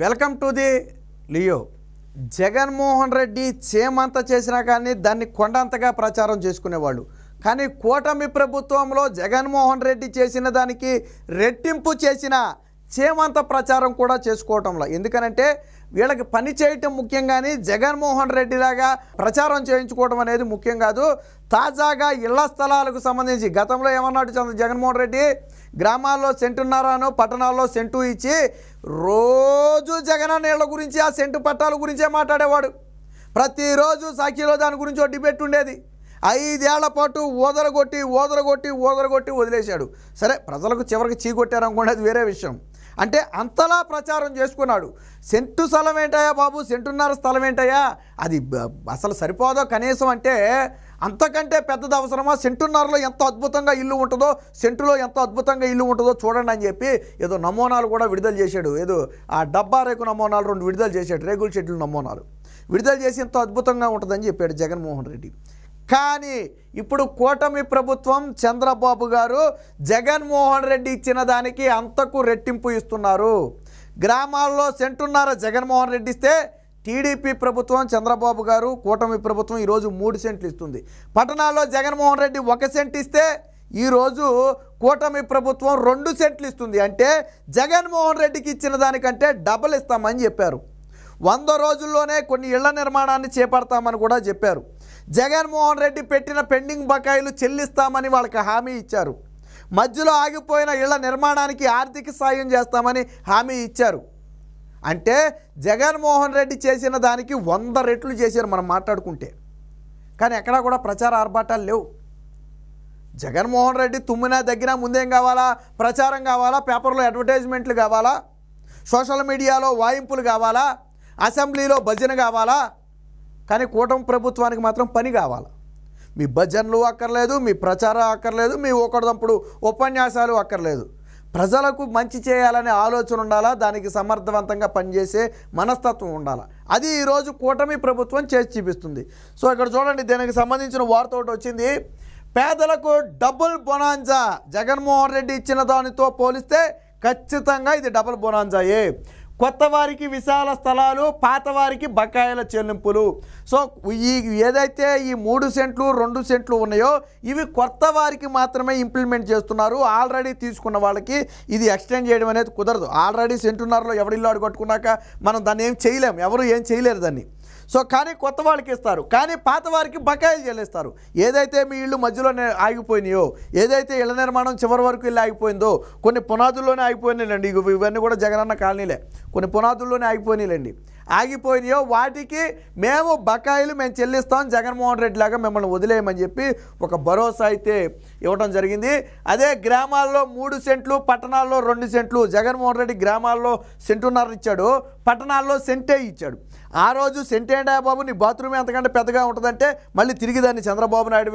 welcome to the లియో జగన్మోహన్ రెడ్డి చేమంత చేసినా కానీ దాన్ని కొండంతగా ప్రచారం చేసుకునేవాళ్ళు కానీ కూటమి ప్రభుత్వంలో జగన్మోహన్ రెడ్డి చేసిన దానికి రెట్టింపు చేసిన చేమంత ప్రచారం కూడా చేసుకోవటంలో ఎందుకనంటే వీళ్ళకి పని చేయటం ముఖ్యం కానీ జగన్మోహన్ రెడ్డిలాగా ప్రచారం చేయించుకోవడం అనేది ముఖ్యం కాదు తాజాగా ఇళ్ల స్థలాలకు సంబంధించి గతంలో ఏమన్నాడు చంద్ర జగన్మోహన్ రెడ్డి గ్రామాల్లో సెంటున్నారాను పట్టణాల్లో సెంటు ఇచ్చి రోజు జగన్ నీళ్ళ గురించి ఆ సెంటు పట్టాల గురించే మాట్లాడేవాడు ప్రతిరోజు సాఖిలో దాని గురించి డిబేట్ ఉండేది ఐదేళ్ల పాటు ఓదరగొట్టి ఓదరగొట్టి ఓదరగొట్టి వదిలేశాడు సరే ప్రజలకు చివరికి చీకొట్టారనుకోండి అది వేరే విషయం అంటే అంతలా ప్రచారం చేసుకున్నాడు సెంటు స్థలం ఏంటయ్యా బాబు సెంటున్నర స్థలం ఏంటయ్యా అది అసలు సరిపోదో కనీసం అంటే అంతకంటే పెద్దది అవసరమా సెంటున్నరలో ఎంత అద్భుతంగా ఇల్లు ఉంటుందో సెంటులో ఎంత అద్భుతంగా ఇల్లు ఉంటుందో చూడండి అని చెప్పి ఏదో నమూనాలు కూడా విడుదల చేశాడు ఏదో ఆ డబ్బా రేకు నమూనాలు రెండు విడుదల చేశాడు రేగుల చెట్లు నమూనాలు విడుదల చేసి ఎంతో అద్భుతంగా ఉంటుందని చెప్పాడు జగన్మోహన్ రెడ్డి కానీ ఇప్పుడు కూటమి ప్రభుత్వం చంద్రబాబు గారు జగన్మోహన్ రెడ్డి ఇచ్చిన దానికి అంతకు రెట్టింపు ఇస్తున్నారు గ్రామాల్లో సెంటున్నర జగన్మోహన్ రెడ్డి ఇస్తే టీడీపీ ప్రభుత్వం చంద్రబాబు గారు కూటమి ప్రభుత్వం ఈరోజు మూడు సెంట్లు ఇస్తుంది పట్టణాల్లో జగన్మోహన్ రెడ్డి ఒక సెంట్ ఇస్తే ఈరోజు కూటమి ప్రభుత్వం రెండు సెంట్లు ఇస్తుంది అంటే జగన్మోహన్ రెడ్డికి ఇచ్చిన దానికంటే డబ్బులు ఇస్తామని చెప్పారు వంద రోజుల్లోనే కొన్ని ఇళ్ల నిర్మాణాన్ని చేపడతామని కూడా చెప్పారు జగన్మోహన్ రెడ్డి పెట్టిన పెండింగ్ బకాయిలు చెల్లిస్తామని వాళ్ళకి హామీ ఇచ్చారు మధ్యలో ఆగిపోయిన ఇళ్ల నిర్మాణానికి ఆర్థిక సాయం చేస్తామని హామీ ఇచ్చారు అంటే జగన్మోహన్ రెడ్డి చేసిన దానికి వంద రెట్లు చేశారు మనం మాట్లాడుకుంటే కానీ ఎక్కడా కూడా ప్రచార ఆర్భాటాలు లేవు జగన్మోహన్ రెడ్డి తుమ్మినా దగ్గర ముందేం కావాలా ప్రచారం కావాలా పేపర్లో అడ్వర్టైజ్మెంట్లు కావాలా సోషల్ మీడియాలో వాయింపులు కావాలా అసెంబ్లీలో భజన కావాలా కానీ కూటమి ప్రభుత్వానికి మాత్రం పని కావాలి మీ భజనలు అక్కర్లేదు మీ ప్రచారం అక్కర్లేదు మీ ఒకటిదప్పుడు ఉపన్యాసాలు అక్కర్లేదు ప్రజలకు మంచి చేయాలనే ఆలోచన ఉండాలా దానికి సమర్థవంతంగా పనిచేసే మనస్తత్వం ఉండాలా అది ఈరోజు కూటమి ప్రభుత్వం చేసి చూపిస్తుంది సో ఇక్కడ చూడండి దీనికి సంబంధించిన వార్త ఒకటి వచ్చింది పేదలకు డబుల్ బొనాంజా జగన్మోహన్ రెడ్డి ఇచ్చిన దానితో పోలిస్తే ఖచ్చితంగా ఇది డబుల్ బొనాంజాయే కొత్త వారికి విశాల స్థలాలు పాత వారికి బకాయిల చెల్లింపులు సో ఈ ఏదైతే ఈ మూడు సెంట్లు రెండు సెంట్లు ఉన్నాయో ఇవి కొత్త వారికి మాత్రమే ఇంప్లిమెంట్ చేస్తున్నారు ఆల్రెడీ తీసుకున్న వాళ్ళకి ఇది ఎక్స్టెండ్ చేయడం అనేది కుదరదు ఆల్రెడీ సెంటున్నరలో ఎవరిల్లు కట్టుకున్నాక మనం దాన్ని ఏం చేయలేము ఎవరు ఏం చేయలేరు దాన్ని సో కానీ కొత్త వాళ్ళకి ఇస్తారు కానీ పాత వారికి బకాయిలు చెల్లిస్తారు ఏదైతే మీ ఇళ్ళు మధ్యలోనే ఆగిపోయినాయో ఏదైతే ఇళ్ళ నిర్మాణం చివరి వరకు ఇల్లు ఆగిపోయిందో కొన్ని పునాదుల్లోనే ఆగిపోయినాయిలండి ఇవన్నీ కూడా జగనన్న కాలనీలే కొన్ని పునాదుల్లోనే ఆగిపోయినాయిలండి ఆగిపోయినాయో వాటికి మేము బకాయిలు మేము చెల్లిస్తాం జగన్మోహన్ రెడ్డి లాగా మిమ్మల్ని వదిలేయమని చెప్పి ఒక భరోసా అయితే ఇవ్వడం జరిగింది అదే గ్రామాల్లో మూడు సెంట్లు పట్టణాల్లో రెండు సెంట్లు జగన్మోహన్ రెడ్డి గ్రామాల్లో సెంటున్నర ఇచ్చాడు పట్టణాల్లో సెంటే ఇచ్చాడు ఆ రోజు సెంటేడా బాబు నీ బాత్రూమ్ ఎంతకంటే పెద్దగా ఉంటుందంటే మళ్ళీ తిరిగి దాన్ని చంద్రబాబు నాయుడు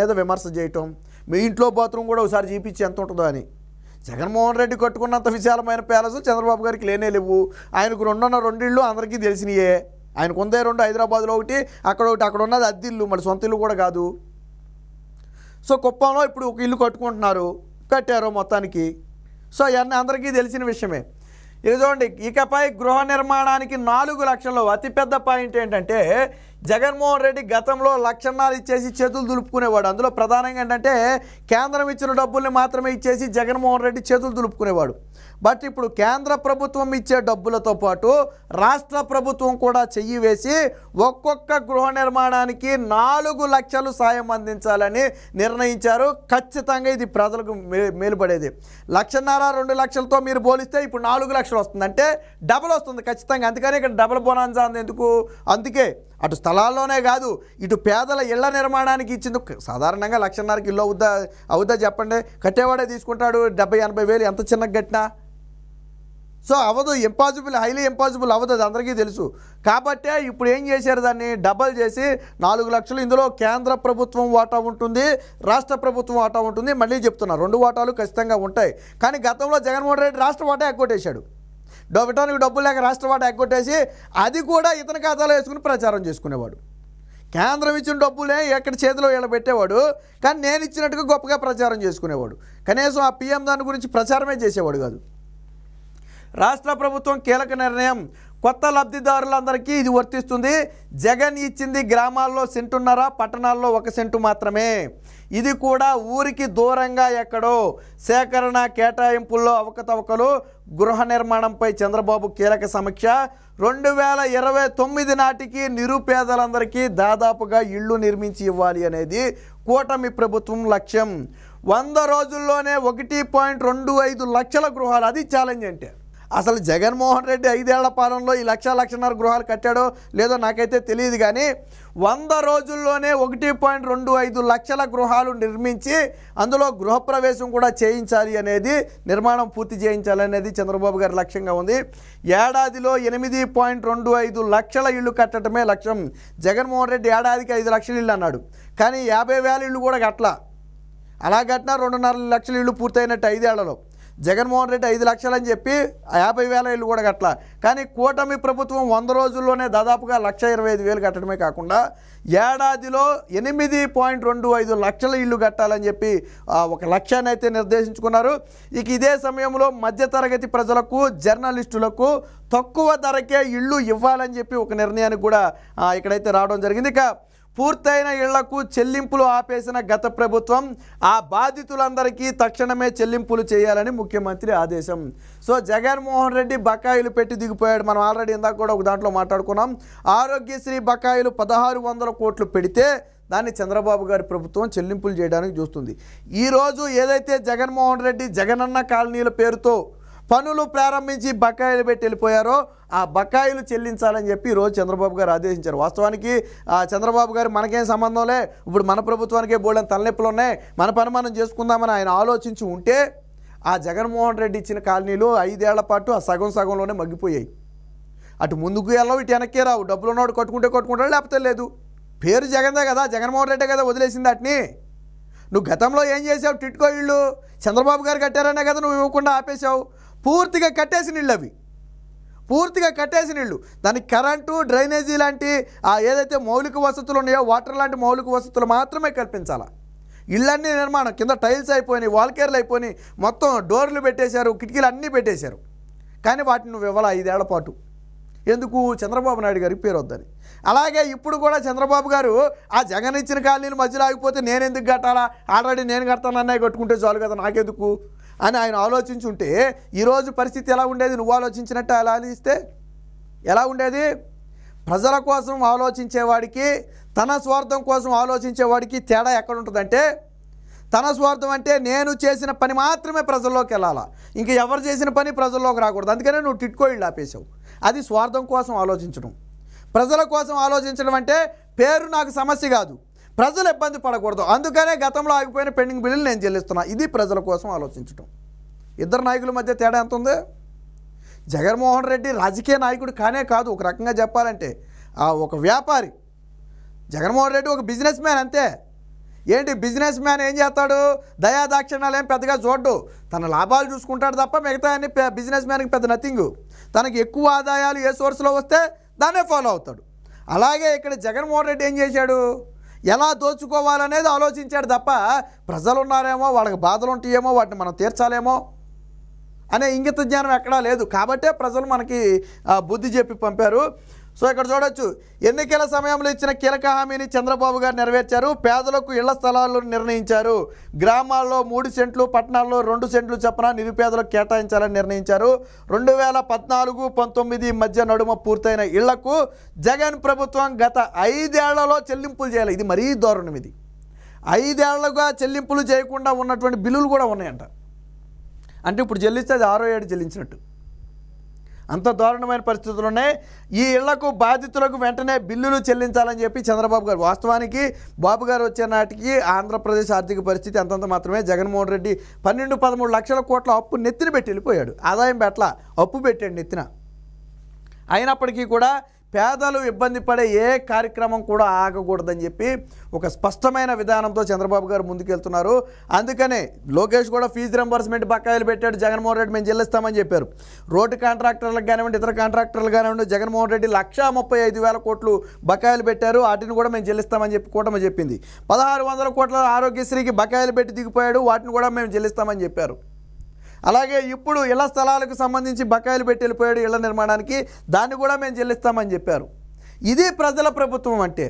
మీద విమర్శ చేయటం మీ ఇంట్లో బాత్రూమ్ కూడా ఒకసారి చూపించి ఎంత ఉంటుందో అని జగన్మోహన్ రెడ్డి కట్టుకున్నంత విశాలమైన ప్యాలెస్ చంద్రబాబు గారికి లేనే లేవు ఆయనకు రెండున్న రెండిళ్ళు అందరికీ తెలిసినయే ఆయనకు ఉందే రెండు హైదరాబాద్లో ఒకటి అక్కడ ఒకటి అక్కడ ఉన్నది అద్దిల్లు మళ్ళీ సొంత ఇల్లు కూడా కాదు సో కుప్పంలో ఇప్పుడు ఒక ఇల్లు కట్టుకుంటున్నారు కట్టారు మొత్తానికి సో అవన్నీ అందరికీ తెలిసిన విషయమే ఇక చూడండి ఇకపై గృహ నిర్మాణానికి నాలుగు లక్షలు అతిపెద్ద పాయింట్ ఏంటంటే జగన్మోహన్ రెడ్డి గతంలో లక్షణాలు ఇచ్చేసి చేతులు దులుపుకునేవాడు అందులో ప్రధానంగా ఏంటంటే కేంద్రం ఇచ్చిన డబ్బుల్ని మాత్రమే ఇచ్చేసి జగన్మోహన్ రెడ్డి చేతులు దులుపుకునేవాడు బట్ ఇప్పుడు కేంద్ర ప్రభుత్వం ఇచ్చే డబ్బులతో పాటు రాష్ట్ర ప్రభుత్వం కూడా చెయ్యి వేసి ఒక్కొక్క గృహ నిర్మాణానికి నాలుగు లక్షలు సాయం అందించాలని నిర్ణయించారు ఖచ్చితంగా ఇది ప్రజలకు మేలుపడేది లక్షన్నర రెండు లక్షలతో మీరు పోలిస్తే ఇప్పుడు నాలుగు లక్షలు వస్తుంది అంటే డబల్ వస్తుంది ఖచ్చితంగా అందుకని ఇక్కడ డబల్ బోనాన్సా అందుకు అందుకే అటు స్థలాల్లోనే కాదు ఇటు పేదల ఇళ్ల నిర్మాణానికి ఇచ్చింది సాధారణంగా లక్షన్నరకి ఇల్లు అవుద్దా అవుద్దా చెప్పండి కట్టేవాడే తీసుకుంటాడు డెబ్బై ఎనభై వేలు ఎంత చిన్న కట్టినా సో అవ్వదు ఇంపాసిబుల్ హైలీ ఇంపాసిబుల్ అవ్వదు అది అందరికీ తెలుసు కాబట్టే ఇప్పుడు ఏం చేశారు దాన్ని డబల్ చేసి నాలుగు లక్షలు ఇందులో కేంద్ర ప్రభుత్వం వాటా ఉంటుంది రాష్ట్ర ప్రభుత్వం వాటా ఉంటుంది మళ్ళీ చెప్తున్నా రెండు వాటాలు ఖచ్చితంగా ఉంటాయి కానీ గతంలో జగన్మోహన్ రెడ్డి రాష్ట్ర వాటా ఎక్కువ డొబటానికి డబ్బు లేక రాష్ట్ర వాటా ఎగ్గొట్టేసి అది కూడా ఇతని ఖాతాలో వేసుకుని ప్రచారం చేసుకునేవాడు కేంద్రం ఇచ్చిన డబ్బులే ఎక్కడ చేతిలో వీళ్ళ పెట్టేవాడు కానీ నేను ఇచ్చినట్టుగా గొప్పగా ప్రచారం చేసుకునేవాడు కనీసం ఆ పీఎం దాని గురించి ప్రచారమే చేసేవాడు కాదు రాష్ట్ర ప్రభుత్వం కీలక నిర్ణయం కొత్త లబ్ధిదారులందరికీ ఇది వర్తిస్తుంది జగన్ ఇచ్చింది గ్రామాల్లో సెంటున్నరా పట్టణాల్లో ఒక సెంటు మాత్రమే ఇది కూడా ఊరికి దూరంగా ఎక్కడో సేకరణ కేటాయింపుల్లో అవకతవకలు గృహ నిర్మాణంపై చంద్రబాబు కీలక సమీక్ష రెండు వేల ఇరవై తొమ్మిది నాటికి నిరుపేదలందరికీ దాదాపుగా ఇళ్ళు నిర్మించి ఇవ్వాలి అనేది కూటమి ప్రభుత్వం లక్ష్యం వంద రోజుల్లోనే ఒకటి పాయింట్ రెండు ఐదు లక్షల గృహాలు అది ఛాలెంజ్ అంటే అసలు జగన్మోహన్ రెడ్డి ఐదేళ్ల పాలనలో ఈ లక్ష లక్షన్నర గృహాలు కట్టాడో లేదో నాకైతే తెలియదు కానీ వంద రోజుల్లోనే ఒకటి పాయింట్ రెండు ఐదు లక్షల గృహాలు నిర్మించి అందులో గృహప్రవేశం కూడా చేయించాలి అనేది నిర్మాణం పూర్తి చేయించాలి అనేది చంద్రబాబు గారి లక్ష్యంగా ఉంది ఏడాదిలో ఎనిమిది పాయింట్ రెండు ఐదు లక్షల ఇళ్ళు కట్టడమే లక్ష్యం జగన్మోహన్ రెడ్డి ఏడాదికి ఐదు లక్షల ఇళ్ళు అన్నాడు కానీ యాభై వేల ఇళ్ళు కూడా కట్టలా అలా కట్టినా రెండున్నర లక్షల ఇళ్ళు పూర్తయినట్టు ఐదేళ్లలో జగన్మోహన్ రెడ్డి ఐదు లక్షలు అని చెప్పి యాభై వేల ఇల్లు కూడా కట్టల కానీ కూటమి ప్రభుత్వం వంద రోజుల్లోనే దాదాపుగా లక్ష ఇరవై ఐదు వేలు కట్టడమే కాకుండా ఏడాదిలో ఎనిమిది పాయింట్ రెండు ఐదు లక్షల ఇల్లు కట్టాలని చెప్పి ఒక లక్ష్యాన్ని అయితే నిర్దేశించుకున్నారు ఇక ఇదే సమయంలో మధ్యతరగతి ప్రజలకు జర్నలిస్టులకు తక్కువ ధరకే ఇళ్ళు ఇవ్వాలని చెప్పి ఒక నిర్ణయానికి కూడా ఇక్కడైతే రావడం జరిగింది ఇక పూర్తయిన ఇళ్లకు చెల్లింపులు ఆపేసిన గత ప్రభుత్వం ఆ బాధితులందరికీ తక్షణమే చెల్లింపులు చేయాలని ముఖ్యమంత్రి ఆదేశం సో జగన్మోహన్ రెడ్డి బకాయిలు పెట్టి దిగిపోయాడు మనం ఆల్రెడీ ఇందాక కూడా ఒక దాంట్లో మాట్లాడుకున్నాం ఆరోగ్యశ్రీ బకాయిలు పదహారు వందల కోట్లు పెడితే దాన్ని చంద్రబాబు గారి ప్రభుత్వం చెల్లింపులు చేయడానికి చూస్తుంది ఈరోజు ఏదైతే జగన్మోహన్ రెడ్డి జగనన్న కాలనీల పేరుతో పనులు ప్రారంభించి బకాయిలు పెట్టి వెళ్ళిపోయారో ఆ బకాయిలు చెల్లించాలని చెప్పి ఈరోజు చంద్రబాబు గారు ఆదేశించారు వాస్తవానికి చంద్రబాబు గారు మనకేం సంబంధంలే ఇప్పుడు మన ప్రభుత్వానికే బోల్డని తలనొప్పులు ఉన్నాయి మన పని మనం చేసుకుందామని ఆయన ఆలోచించి ఉంటే ఆ జగన్మోహన్ రెడ్డి ఇచ్చిన కాలనీలు ఐదేళ్ల పాటు ఆ సగం సగంలోనే మగ్గిపోయాయి అటు ముందుకు వెళ్ళవు ఇటు వెనక్కే రావు డబ్బులు ఉన్నవాడు కట్టుకుంటే కొట్టుకుంటాడు లేకపోతే లేదు పేరు జగన్దే కదా జగన్మోహన్ రెడ్డే కదా వదిలేసింది అట్ని నువ్వు గతంలో ఏం చేసావు టిట్కో ఇళ్ళు చంద్రబాబు గారు కట్టారనే కదా నువ్వు ఇవ్వకుండా ఆపేశావు పూర్తిగా కట్టేసిన ఇళ్ళు అవి పూర్తిగా కట్టేసిన ఇళ్ళు దానికి కరెంటు డ్రైనేజీ లాంటి ఏదైతే మౌలిక వసతులు ఉన్నాయో వాటర్ లాంటి మౌలిక వసతులు మాత్రమే కల్పించాలా ఇళ్ళన్నీ నిర్మాణం కింద టైల్స్ అయిపోయినాయి వాల్కేర్లు అయిపోయినాయి మొత్తం డోర్లు పెట్టేశారు కిటికీలు అన్నీ పెట్టేశారు కానీ వాటిని నువ్వు ఇవ్వాలి ఐదేళ్ల పాటు ఎందుకు చంద్రబాబు నాయుడు గారికి పేరు వద్దని అలాగే ఇప్పుడు కూడా చంద్రబాబు గారు ఆ జగన్ ఇచ్చిన ఖాళీని మధ్యలో ఆగిపోతే నేను ఎందుకు కట్టాలా ఆల్రెడీ నేను అన్నయ్య కట్టుకుంటే చాలు కదా నాకెందుకు అని ఆయన ఆలోచించుంటే ఈరోజు పరిస్థితి ఎలా ఉండేది నువ్వు ఆలోచించినట్టు అలా ఆలోచిస్తే ఎలా ఉండేది ప్రజల కోసం ఆలోచించేవాడికి తన స్వార్థం కోసం ఆలోచించేవాడికి తేడా ఎక్కడ ఉంటుందంటే తన స్వార్థం అంటే నేను చేసిన పని మాత్రమే ప్రజల్లోకి వెళ్ళాలా ఇంకా ఎవరు చేసిన పని ప్రజల్లోకి రాకూడదు అందుకనే నువ్వు టిట్కోయిళ్ళు ఆపేసావు అది స్వార్థం కోసం ఆలోచించడం ప్రజల కోసం ఆలోచించడం అంటే పేరు నాకు సమస్య కాదు ప్రజలు ఇబ్బంది పడకూడదు అందుకనే గతంలో ఆగిపోయిన పెండింగ్ బిల్లులు నేను చెల్లిస్తున్నా ఇది ప్రజల కోసం ఆలోచించడం ఇద్దరు నాయకుల మధ్య తేడా ఎంత ఉంది జగన్మోహన్ రెడ్డి రాజకీయ నాయకుడు కానే కాదు ఒక రకంగా చెప్పాలంటే ఒక వ్యాపారి జగన్మోహన్ రెడ్డి ఒక బిజినెస్ మ్యాన్ అంతే ఏంటి బిజినెస్ మ్యాన్ ఏం చేస్తాడు దయాదాక్షిణాలు ఏం పెద్దగా చూడ్డు తన లాభాలు చూసుకుంటాడు తప్ప మిగతా అన్ని బిజినెస్ మ్యాన్కి పెద్ద నథింగ్ తనకి ఎక్కువ ఆదాయాలు ఏ సోర్స్లో వస్తే దాన్నే ఫాలో అవుతాడు అలాగే ఇక్కడ జగన్మోహన్ రెడ్డి ఏం చేశాడు ఎలా దోచుకోవాలనేది ఆలోచించాడు తప్ప ప్రజలు ఉన్నారేమో వాళ్ళకి బాధలు ఉంటాయేమో వాటిని మనం తీర్చాలేమో అనే ఇంగిత జ్ఞానం ఎక్కడా లేదు కాబట్టే ప్రజలు మనకి బుద్ధి చెప్పి పంపారు సో ఇక్కడ చూడొచ్చు ఎన్నికల సమయంలో ఇచ్చిన కీలక హామీని చంద్రబాబు గారు నెరవేర్చారు పేదలకు ఇళ్ల స్థలాలను నిర్ణయించారు గ్రామాల్లో మూడు సెంట్లు పట్టణాల్లో రెండు సెంట్లు చొప్పున నిరుపేదలకు కేటాయించాలని నిర్ణయించారు రెండు వేల పద్నాలుగు పంతొమ్మిది మధ్య నడుమ పూర్తయిన ఇళ్లకు జగన్ ప్రభుత్వం గత ఐదేళ్లలో చెల్లింపులు చేయాలి ఇది మరీ దారుణం ఇది ఐదేళ్లుగా చెల్లింపులు చేయకుండా ఉన్నటువంటి బిల్లులు కూడా ఉన్నాయంట అంటే ఇప్పుడు చెల్లిస్తే అది ఆరో ఏడు చెల్లించినట్టు అంత దారుణమైన పరిస్థితుల్లోనే ఈ ఇళ్లకు బాధితులకు వెంటనే బిల్లులు చెల్లించాలని చెప్పి చంద్రబాబు గారు వాస్తవానికి బాబు గారు వచ్చే నాటికి ఆంధ్రప్రదేశ్ ఆర్థిక పరిస్థితి అంతంత మాత్రమే జగన్మోహన్ రెడ్డి పన్నెండు పదమూడు లక్షల కోట్ల అప్పు నెత్తిన పెట్టి వెళ్ళిపోయాడు ఆదాయం పెట్ల అప్పు పెట్టాడు నెత్తిన అయినప్పటికీ కూడా పేదలు ఇబ్బంది పడే ఏ కార్యక్రమం కూడా ఆగకూడదని చెప్పి ఒక స్పష్టమైన విధానంతో చంద్రబాబు గారు ముందుకెళ్తున్నారు అందుకనే లోకేష్ కూడా ఫీజు రెంబర్స్మెంట్ బకాయిలు పెట్టాడు జగన్మోహన్ రెడ్డి మేము చెల్లిస్తామని చెప్పారు రోడ్డు కాంట్రాక్టర్లకు కానివ్వండి ఇతర కాంట్రాక్టర్లు కానివ్వండి జగన్మోహన్ రెడ్డి లక్షా ముప్పై ఐదు వేల కోట్లు బకాయిలు పెట్టారు వాటిని కూడా మేము చెల్లిస్తామని చెప్పి కూటమి చెప్పింది పదహారు వందల కోట్ల ఆరోగ్యశ్రీకి బకాయిలు పెట్టి దిగిపోయాడు వాటిని కూడా మేము చెల్లిస్తామని చెప్పారు అలాగే ఇప్పుడు ఇళ్ల స్థలాలకు సంబంధించి బకాయిలు పెట్టి వెళ్ళిపోయాడు ఇళ్ల నిర్మాణానికి దాన్ని కూడా మేము చెల్లిస్తామని చెప్పారు ఇది ప్రజల ప్రభుత్వం అంటే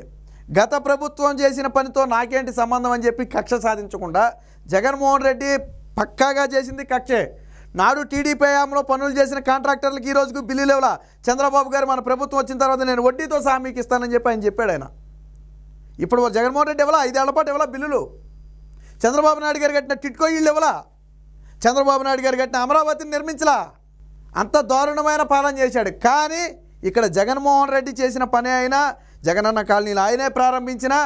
గత ప్రభుత్వం చేసిన పనితో నాకేంటి సంబంధం అని చెప్పి కక్ష సాధించకుండా జగన్మోహన్ రెడ్డి పక్కాగా చేసింది కక్షే నాడు టీడీపీ హయాంలో పనులు చేసిన కాంట్రాక్టర్లకు ఈ బిల్లు లేవలా చంద్రబాబు గారు మన ప్రభుత్వం వచ్చిన తర్వాత నేను వడ్డీతో సామీకి ఇస్తానని చెప్పి ఆయన చెప్పాడు ఆయన ఇప్పుడు జగన్మోహన్ రెడ్డి ఇవ్వాలా ఐదేళ్ల పాటు ఇవ్వాలా బిల్లులు చంద్రబాబు నాయుడు గారు కట్టిన టిట్కో ఇళ్ళు ఇవ్వాలా చంద్రబాబు నాయుడు గారు కట్టిన అమరావతిని నిర్మించలా అంత దారుణమైన పాలన చేశాడు కానీ ఇక్కడ జగన్మోహన్ రెడ్డి చేసిన పనే అయినా జగనన్న కాలనీలు ఆయనే ప్రారంభించినా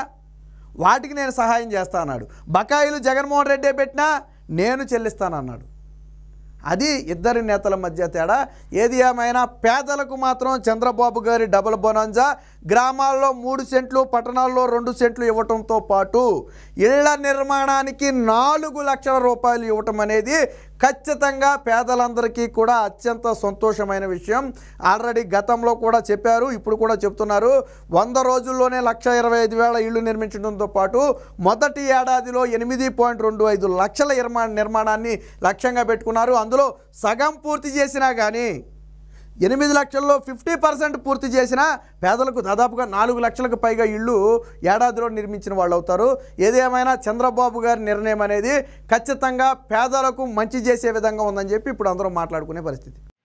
వాటికి నేను సహాయం చేస్తా అన్నాడు బకాయిలు జగన్మోహన్ రెడ్డే పెట్టినా నేను చెల్లిస్తానన్నాడు అది ఇద్దరి నేతల మధ్య తేడా ఏది ఏమైనా పేదలకు మాత్రం చంద్రబాబు గారి డబుల్ బొనంజా గ్రామాల్లో మూడు సెంట్లు పట్టణాల్లో రెండు సెంట్లు ఇవ్వటంతో పాటు ఇళ్ల నిర్మాణానికి నాలుగు లక్షల రూపాయలు ఇవ్వటం అనేది ఖచ్చితంగా పేదలందరికీ కూడా అత్యంత సంతోషమైన విషయం ఆల్రెడీ గతంలో కూడా చెప్పారు ఇప్పుడు కూడా చెప్తున్నారు వంద రోజుల్లోనే లక్ష ఇరవై ఐదు వేల ఇళ్ళు నిర్మించడంతో పాటు మొదటి ఏడాదిలో ఎనిమిది పాయింట్ రెండు ఐదు లక్షల నిర్మాణ నిర్మాణాన్ని లక్ష్యంగా పెట్టుకున్నారు అందులో సగం పూర్తి చేసినా కానీ ఎనిమిది లక్షల్లో ఫిఫ్టీ పర్సెంట్ పూర్తి చేసిన పేదలకు దాదాపుగా నాలుగు లక్షలకు పైగా ఇళ్ళు ఏడాదిలో నిర్మించిన వాళ్ళు అవుతారు ఏదేమైనా చంద్రబాబు గారి నిర్ణయం అనేది ఖచ్చితంగా పేదలకు మంచి చేసే విధంగా ఉందని చెప్పి ఇప్పుడు అందరూ మాట్లాడుకునే పరిస్థితి